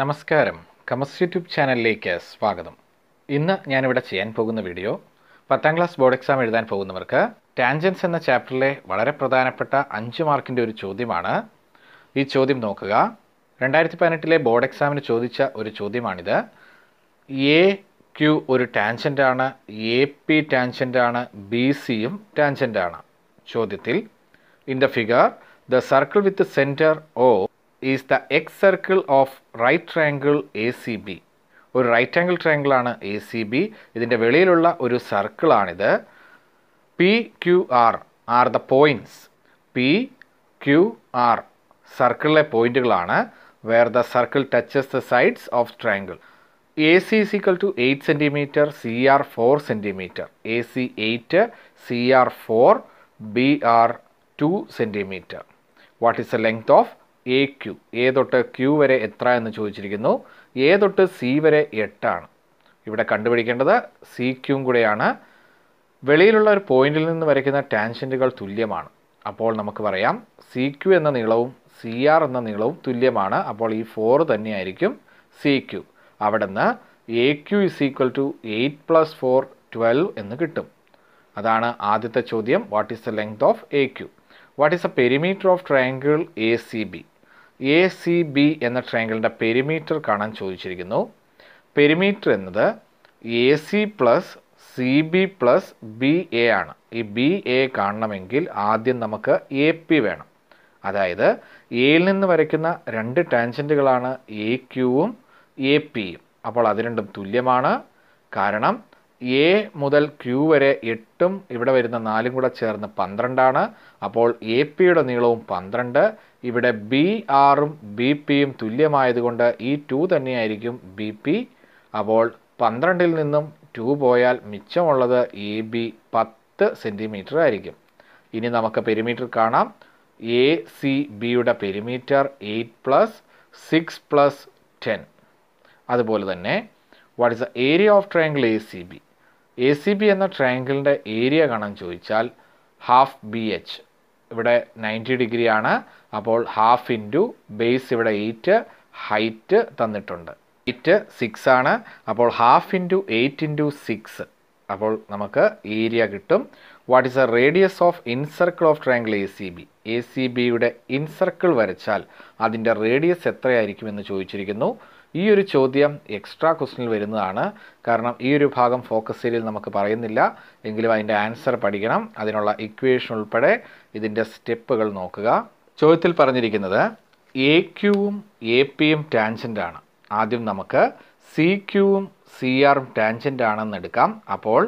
നമസ്കാരം കമസ് യൂട്യൂബ് ചാനലിലേക്ക് സ്വാഗതം ഇന്ന് ഞാനിവിടെ ചെയ്യാൻ പോകുന്ന വീഡിയോ പത്താം ക്ലാസ് ബോർഡ് എക്സാം എഴുതാൻ പോകുന്നവർക്ക് ടാൻജൻസ് എന്ന ചാപ്റ്ററിലെ വളരെ പ്രധാനപ്പെട്ട അഞ്ച് മാർക്കിൻ്റെ ഒരു ചോദ്യമാണ് ഈ ചോദ്യം നോക്കുക രണ്ടായിരത്തി പതിനെട്ടിലെ ബോർഡ് എക്സാമിന് ചോദിച്ച ഒരു ചോദ്യമാണിത് എ ക്യു ഒരു ടാൻജൻ്റാണ് എ പി ടാൻജൻ്റാണ് ബി സിയും ടാൻജൻ്റാണ് ചോദ്യത്തിൽ in the figure the circle with centre O is the excircle of right triangle A C B ഒരു റൈറ്റ് ആംഗിൾ ട്രാങ്കിളാണ് എ സി ബി ഇതിൻ്റെ വെളിയിലുള്ള ഒരു സർക്കിളാണിത് P Q R R the points P Q R സർക്കിളിലെ പോയിൻറ്റുകളാണ് where the circle touches the sides of triangle A C is equal to eight centimetre C R four centimetre A C eight C R four B R two centimetre what is the length of A Q A തൊട്ട് Q വരെ എത്ര എന്ന് ചോദിച്ചിരിക്കുന്നു A തൊട്ട് C വരെ എട്ടാണ് ഇവിടെ കണ്ടുപിടിക്കേണ്ടത് C ക്യൂം കൂടെയാണ് വെളിയിലുള്ള ഒരു പോയിന്റിൽ നിന്ന് വരയ്ക്കുന്ന ടാൻഷൻറ്റുകൾ തുല്യമാണ് അപ്പോൾ നമുക്ക് പറയാം സി ക്യു എന്ന നീളവും സി ആർ എന്ന നീളവും തുല്യമാണ് അപ്പോൾ ഈ ഫോർ തന്നെയായിരിക്കും സി ക്യു അവിടെ നിന്ന് A Q is equal to eight plus four twelve എന്ന് കിട്ടും അതാണ് ആദ്യത്തെ ചോദ്യം what is the length of A Q what is the perimeter of triangle A C B A C B എന്ന ട്രയാങ്കിളിൻ്റെ പെരിമീറ്റർ കാണാൻ ചോദിച്ചിരിക്കുന്നു പെരിമീറ്റർ എന്നത് A C plus C B plus B A ആണ് ഈ ബി എ കാണണമെങ്കിൽ ആദ്യം നമുക്ക് എ പി വേണം അതായത് എയിൽ നിന്ന് വരയ്ക്കുന്ന രണ്ട് ടാൻജൻറ്റുകളാണ് എ ക്യൂവും എ പിയും അപ്പോൾ അത് രണ്ടും തുല്യമാണ് കാരണം എ മുതൽ ക്യൂ വരെ എട്ടും ഇവിടെ വരുന്ന നാലും കൂടെ ചേർന്ന് പന്ത്രണ്ടാണ് അപ്പോൾ എ പിയുടെ നീളവും പന്ത്രണ്ട് ഇവിടെ ബി ആറും ബി പിയും തുല്യമായതുകൊണ്ട് ഈ ടു തന്നെയായിരിക്കും ബി പി അപ്പോൾ പന്ത്രണ്ടിൽ നിന്നും ടു പോയാൽ മിച്ചമുള്ളത് എ ബി പത്ത് സെൻറ്റിമീറ്റർ ആയിരിക്കും ഇനി നമുക്ക് പെരിമീറ്റർ കാണാം എ സി ബിയുടെ perimeter eight plus six plus ten അതുപോലെ തന്നെ what is the area of triangle A C B A C B എന്ന ട്രയാങ്കിളിൻ്റെ ഏരിയ കാണാൻ ചോദിച്ചാൽ ഹാഫ് ബി എച്ച് ഇവിടെ നയൻറ്റി ഡിഗ്രി ആണ് അപ്പോൾ ഹാഫ് ഇൻറ്റു ബേസ് ഇവിടെ എയ്റ്റ് ഹൈറ്റ് തന്നിട്ടുണ്ട് എയ്റ്റ് സിക്സ് ആണ് അപ്പോൾ half into eight into six അപ്പോൾ നമുക്ക് ഏരിയ കിട്ടും what is a radius of incircle of triangle A C B A C ബിയുടെ ഇൻസർക്കിൾ വരച്ചാൽ അതിൻ്റെ റേഡിയസ് എത്രയായിരിക്കുമെന്ന് ചോദിച്ചിരിക്കുന്നു ഈ ഒരു ചോദ്യം എക്സ്ട്രാ ക്വസ്റ്റിനിൽ വരുന്നതാണ് കാരണം ഈ ഒരു ഭാഗം ഫോക്കസ് ചെയ്തിൽ നമുക്ക് പറയുന്നില്ല എങ്കിലും അതിൻ്റെ ആൻസർ പഠിക്കണം അതിനുള്ള ഇക്വേഷൻ ഉൾപ്പെടെ ഇതിൻ്റെ സ്റ്റെപ്പുകൾ നോക്കുക ചോദ്യത്തിൽ പറഞ്ഞിരിക്കുന്നത് എ ക്യൂവും എ പിയും ടാൻജൻ്റാണ് ആദ്യം നമുക്ക് സി ക്യൂവും സി ആറും ടാൻജൻ്റ് ആണെന്ന് എടുക്കാം അപ്പോൾ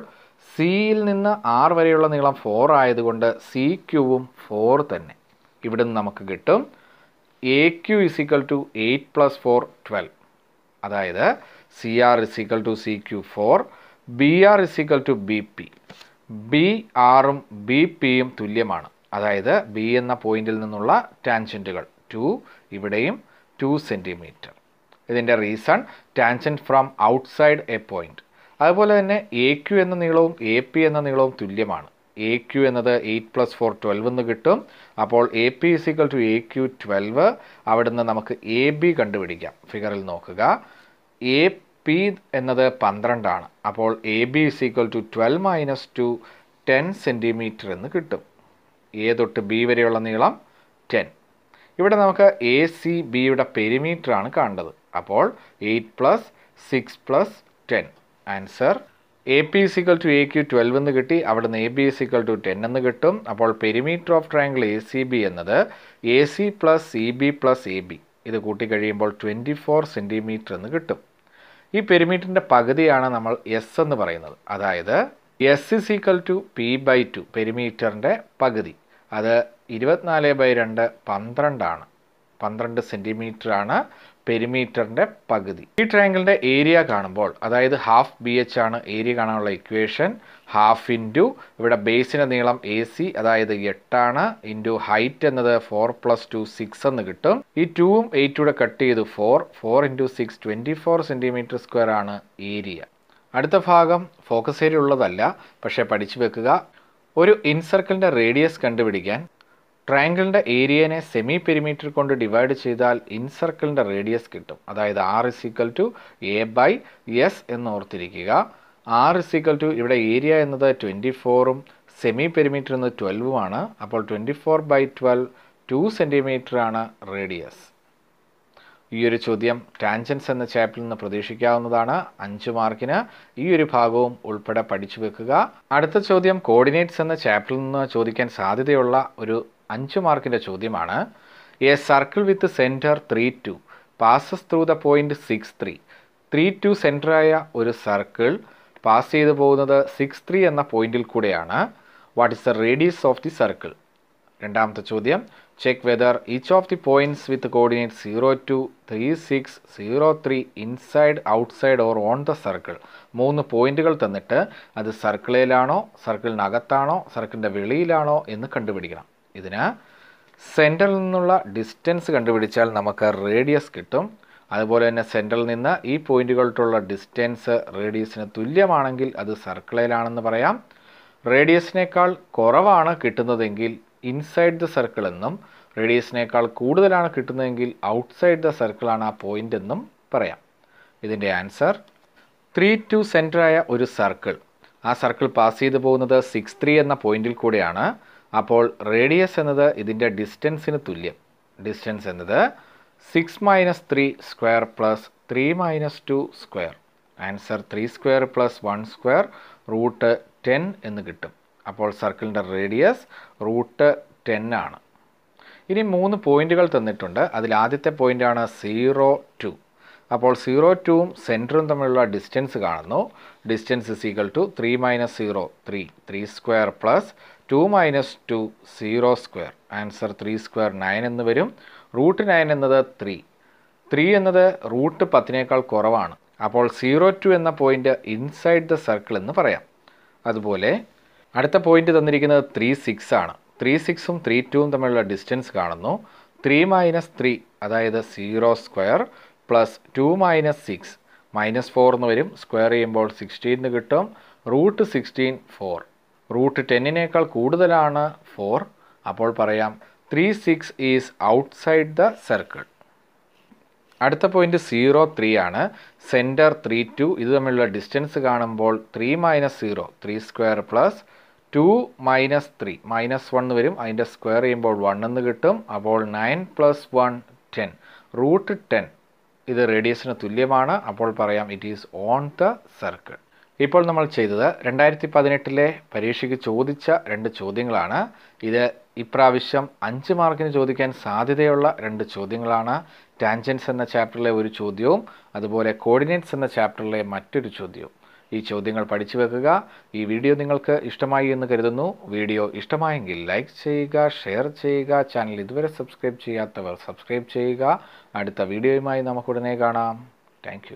സിയിൽ നിന്ന് ആർ വരെയുള്ള നീളം ഫോർ ആയതുകൊണ്ട് സി ക്യൂവും ഫോർ തന്നെ ഇവിടുന്ന് നമുക്ക് കിട്ടും A Q is equal to eight plus four twelve അതായത് C R is equal to C Q four B R is equal to B P B ആറും ബി പിയും തുല്യമാണ് അതായത് ബി എന്ന പോയിന്റിൽ നിന്നുള്ള ടാൻജൻറ്റുകൾ ടു ഇവിടെയും ടു സെൻറ്റിമീറ്റർ ഇതിൻ്റെ reason tangent from outside a point അതുപോലെ തന്നെ എ ക്യു എന്ന നീളവും എ പി എന്ന നീളവും തുല്യമാണ് എ ക്യു എന്നത് എയ്റ്റ് പ്ലസ് ഫോർ ട്വൽവ് എന്ന് കിട്ടും അപ്പോൾ A P is equal to A Q twelve അവിടുന്ന് നമുക്ക് എ ബി കണ്ടുപിടിക്കാം ഫിഗറിൽ നോക്കുക എ പി എന്നത് പന്ത്രണ്ടാണ് അപ്പോൾ A B is equal to twelve minus two ten centimetre എന്ന് കിട്ടും എ തൊട്ട് ബി വരെയുള്ള നീളം ടെൻ ഇവിടെ നമുക്ക് എ സി ബിയുടെ പെരിമീറ്ററാണ് കാണേണ്ടത് അപ്പോൾ eight plus six plus ten answer A P is equal to A Q twelve എന്ന് കിട്ടി അവിടുന്ന് A B is equal to ten എന്ന് കിട്ടും അപ്പോൾ perimeter of triangle A C B എന്നത് A C plus C B plus A B ഇത് കൂട്ടിക്കഴിയുമ്പോൾ twenty four centimetre എന്ന് കിട്ടും ഈ പെരിമീറ്ററിൻ്റെ പകുതിയാണ് നമ്മൾ എസ് എന്ന് പറയുന്നത് അതായത് S is equal to P by two പെരിമീറ്ററിൻ്റെ പകുതി അത് ഇരുപത്തിനാല് ബൈ രണ്ട് പന്ത്രണ്ടാണ് പന്ത്രണ്ട് സെൻറ്റിമീറ്ററാണ് പെരിമീറ്ററിൻ്റെ പകുതി ഈ ട്രയാങ്കിളിൻ്റെ ഏരിയ കാണുമ്പോൾ അതായത് ഹാഫ് ബി എച്ച് ആണ് ഏരിയ കാണാനുള്ള ഇക്വേഷൻ ഹാഫ് ഇൻറ്റു ഇവിടെ ബേസിൻ്റെ നീളം എ സി അതായത് എട്ടാണ് ഇൻറ്റു ഹൈറ്റ് എന്നത് ഫോർ പ്ലസ് ടു സിക്സ് എന്ന് കിട്ടും ഈ ടൂവും എയ്റ്റൂടെ കട്ട് ചെയ്ത് four four into six twenty four centimetre square ആണ് ഏരിയ അടുത്ത ഭാഗം ഫോക്കസ് ഏരിയ ഉള്ളതല്ല പക്ഷേ പഠിച്ചു വെക്കുക ഒരു ഇൻസർക്കിളിൻ്റെ റേഡിയസ് കണ്ടുപിടിക്കാൻ ട്രയാങ്കിളിൻ്റെ ഏരിയനെ സെമി പെരിമീറ്റർ കൊണ്ട് ഡിവൈഡ് ചെയ്താൽ ഇൻസർക്കിളിൻ്റെ റേഡിയസ് കിട്ടും അതായത് R is equal to A by S എന്ന് ഓർത്തിരിക്കുക ആർ ഇസ് ഈക്വൽ ടു ഇവിടെ ഏരിയ എന്നത് ട്വൻറ്റി ഫോറും സെമി പെരിമീറ്റർ എന്നത് ആണ് അപ്പോൾ twenty four by twelve two ആണ് റേഡിയസ് ഈ ഒരു ചോദ്യം ടാൻജൻസ് എന്ന ചാപ്റ്ററിൽ നിന്ന് പ്രതീക്ഷിക്കാവുന്നതാണ് അഞ്ച് മാർക്കിന് ഈ ഒരു ഭാഗവും ഉൾപ്പെടെ പഠിച്ചു വെക്കുക അടുത്ത ചോദ്യം കോർഡിനേറ്റ്സ് എന്ന ചാപ്റ്ററിൽ നിന്ന് ചോദിക്കാൻ സാധ്യതയുള്ള ഒരു അഞ്ച് മാർക്കിൻ്റെ ചോദ്യമാണ് a circle with centre three two passes through the point six three three two സെൻറ്ററായ ഒരു സർക്കിൾ പാസ് ചെയ്തു പോകുന്നത് സിക്സ് ത്രീ എന്ന പോയിന്റിൽ കൂടെയാണ് what is the radius of the circle രണ്ടാമത്തെ ചോദ്യം check whether each of the points with coordinate zero two three six zero three inside outside or on the circle മൂന്ന് പോയിന്റുകൾ തന്നിട്ട് അത് സർക്കിളിലാണോ സർക്കിളിനകത്താണോ സർക്കിളിൻ്റെ വെളിയിലാണോ എന്ന് കണ്ടുപിടിക്കണം ഇതിന് സെൻറ്ററിൽ നിന്നുള്ള ഡിസ്റ്റൻസ് കണ്ടുപിടിച്ചാൽ നമുക്ക് റേഡിയസ് കിട്ടും അതുപോലെ തന്നെ സെൻറ്ററിൽ നിന്ന് ഈ പോയിന്റുകൾക്കുള്ള ഡിസ്റ്റൻസ് റേഡിയസിന് തുല്യമാണെങ്കിൽ അത് സർക്കിളിലാണെന്ന് പറയാം റേഡിയസിനേക്കാൾ കുറവാണ് കിട്ടുന്നതെങ്കിൽ ഇൻസൈഡ് ദ സർക്കിൾ എന്നും റേഡിയസിനേക്കാൾ കൂടുതലാണ് കിട്ടുന്നതെങ്കിൽ ഔട്ട്സൈഡ് ദ സർക്കിളാണ് ആ പോയിന്റ് എന്നും പറയാം ഇതിൻ്റെ ആൻസർ ത്രീ ടു സെൻറ്ററായ ഒരു സർക്കിൾ ആ സർക്കിൾ പാസ് ചെയ്തു പോകുന്നത് സിക്സ് ത്രീ എന്ന പോയിന്റിൽ കൂടെയാണ് അപ്പോൾ റേഡിയസ് എന്നത് ഇതിൻ്റെ ഡിസ്റ്റൻസിന് തുല്യം ഡിസ്റ്റൻസ് എന്നത് six minus three square plus three minus two square answer three square plus one square root ten എന്ന് കിട്ടും അപ്പോൾ സർക്കിളിൻ്റെ റേഡിയസ് റൂട്ട് ടെൻ ആണ് ഇനി മൂന്ന് പോയിന്റുകൾ തന്നിട്ടുണ്ട് അതിൽ ആദ്യത്തെ പോയിൻ്റാണ് സീറോ ടു അപ്പോൾ സീറോ ടുവും സെൻറ്ററും തമ്മിലുള്ള ഡിസ്റ്റൻസ് കാണുന്നു distance is equal to three minus zero three three square plus two minus two zero square answer three square nine എന്ന് വരും റൂട്ട് നയൻ എന്നത് ത്രീ ത്രീ എന്നത് റൂട്ട് പത്തിനേക്കാൾ കുറവാണ് അപ്പോൾ സീറോ ടു എന്ന പോയിൻ്റ് ഇൻസൈഡ് ദ സർക്കിൾ എന്ന് പറയാം അതുപോലെ അടുത്ത പോയിൻ്റ് തന്നിരിക്കുന്നത് ത്രീ സിക്സ് ആണ് ത്രീ സിക്സും ത്രീ ടുവും തമ്മിലുള്ള ഡിസ്റ്റൻസ് കാണുന്നു ത്രീ മൈനസ് ത്രീ അതായത് zero square plus two minus six minus four എന്ന് വരും സ്ക്വയർ ചെയ്യുമ്പോൾ സിക്സ്റ്റീൻ എന്ന് കിട്ടും റൂട്ട് സിക്സ്റ്റീൻ ഫോർ റൂട്ട് ടെന്നിനേക്കാൾ കൂടുതലാണ് ഫോർ അപ്പോൾ പറയാം three six is outside the circle അടുത്ത പോയിന്റ് സീറോ ത്രീ ആണ് സെൻറ്റർ ത്രീ ടു ഇത് തമ്മിലുള്ള ഡിസ്റ്റൻസ് കാണുമ്പോൾ three minus zero three square plus two minus three minus one വരും അതിൻ്റെ സ്ക്വയർ ചെയ്യുമ്പോൾ വൺ എന്ന് കിട്ടും അപ്പോൾ nine plus one ten root ten ഇത് റേഡിയസിന് തുല്യമാണ് അപ്പോൾ പറയാം it is on the circle ഇപ്പോൾ നമ്മൾ ചെയ്തത് രണ്ടായിരത്തി പതിനെട്ടിലെ പരീക്ഷയ്ക്ക് ചോദിച്ച രണ്ട് ചോദ്യങ്ങളാണ് ഇത് ഇപ്രാവശ്യം അഞ്ച് മാർക്കിന് ചോദിക്കാൻ സാധ്യതയുള്ള രണ്ട് ചോദ്യങ്ങളാണ് ടാൻജൻസ് എന്ന ചാപ്റ്ററിലെ ഒരു ചോദ്യവും അതുപോലെ കോർഡിനേറ്റ്സ് എന്ന ചാപ്റ്ററിലെ മറ്റൊരു ചോദ്യവും ഈ ചോദ്യങ്ങൾ പഠിച്ചു വെക്കുക ഈ വീഡിയോ നിങ്ങൾക്ക് ഇഷ്ടമായി എന്ന് കരുതുന്നു വീഡിയോ ഇഷ്ടമായെങ്കിൽ ലൈക്ക് ചെയ്യുക ഷെയർ ചെയ്യുക ചാനൽ ഇതുവരെ സബ്സ്ക്രൈബ് ചെയ്യാത്തവർ സബ്സ്ക്രൈബ് ചെയ്യുക അടുത്ത വീഡിയോയുമായി നമുക്കുടനെ കാണാം താങ്ക്